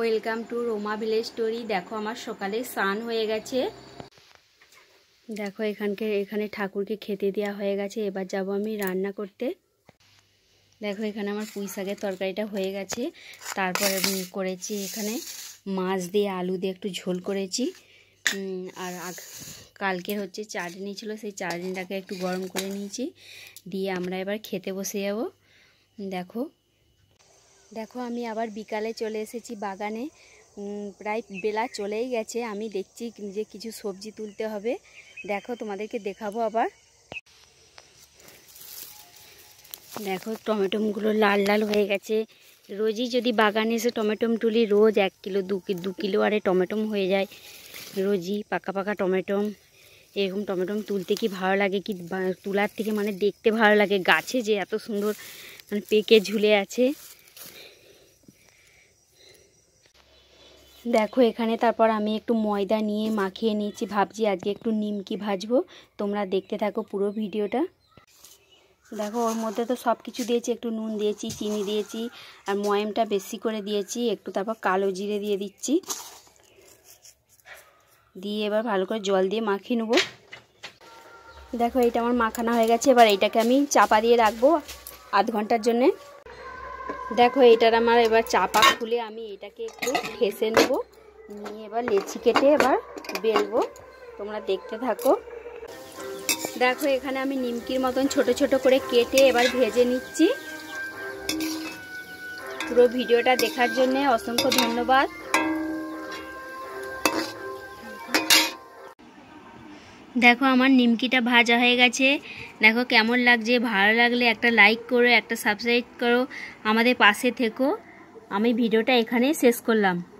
welcome to Roma village story দেখো আমার সকালে স্নান হয়ে গেছে দেখো এখানকে এখানে ঠাকুরকে খেতে দেওয়া হয়ে গেছে এবার যাব আমি রান্না করতে দেখো এখানে আমার পুঁই শাকের তরকারিটা হয়ে গেছে তারপর করেছি এখানে মাছ দিয়ে আলু দিয়ে একটু ঝোল করেছি আর কালকে হচ্ছে চাটনি ছিল সেই চাটনিটাকে একটু গরম করে নিয়েছি দিয়ে আমরা এবার খেতে বসে যাব দেখো দেখো আমি আবার বিকালে চলে এসেছি বাগানে প্রায় বেলা চলেই গেছে আমি দেখছি যে কিছু সবজি তুলতে হবে দেখো তোমাদেরকে দেখাবো আবার দেখো টমেটোমগুলো লাল লাল হয়ে গেছে রোজই যদি বাগানে এসে টমেটোম তুলি রোজ এক কিলো দু দু কিলো আরে টমেটোম হয়ে যায় রোজই পাকা পাকা টমেটোম এরকম টমেটোম তুলতে কি ভালো লাগে কি তোলার থেকে মানে দেখতে ভালো লাগে গাছে যে এত সুন্দর মানে পেকে ঝুলে আছে দেখো এখানে তারপর আমি একটু ময়দা নিয়ে মাখিয়ে নিয়েছি ভাবছি আজকে একটু নিমকি ভাজবো তোমরা দেখতে থাকো পুরো ভিডিওটা দেখো ওর মধ্যে তো সব কিছু দিয়েছি একটু নুন দিয়েছি চিনি দিয়েছি আর ময়েমটা বেশি করে দিয়েছি একটু তারপর কালো জিরে দিয়ে দিচ্ছি দিয়ে এবার ভালো করে জল দিয়ে মাখিয়ে নেবো দেখো এটা আমার মাখানো হয়ে গেছে এবার এটাকে আমি চাপা দিয়ে রাখবো আধ ঘন্টার জন্যে দেখো এটার আমার এবার চাপা খুলে আমি এটাকে একটু ঠেসে নেব নিয়ে এবার লেচি কেটে এবার বেলবো তোমরা দেখতে থাকো দেখো এখানে আমি নিমকির মতন ছোট ছোট করে কেটে এবার ভেজে নিচ্ছি পুরো ভিডিওটা দেখার জন্য অসংখ্য ধন্যবাদ দেখো আমার নিমকিটা ভাজা হয়ে গেছে দেখো কেমন লাগছে ভালো লাগলে একটা লাইক করো একটা সাবস্ক্রাইব করো আমাদের পাশে থেকো আমি ভিডিওটা এখানেই শেষ করলাম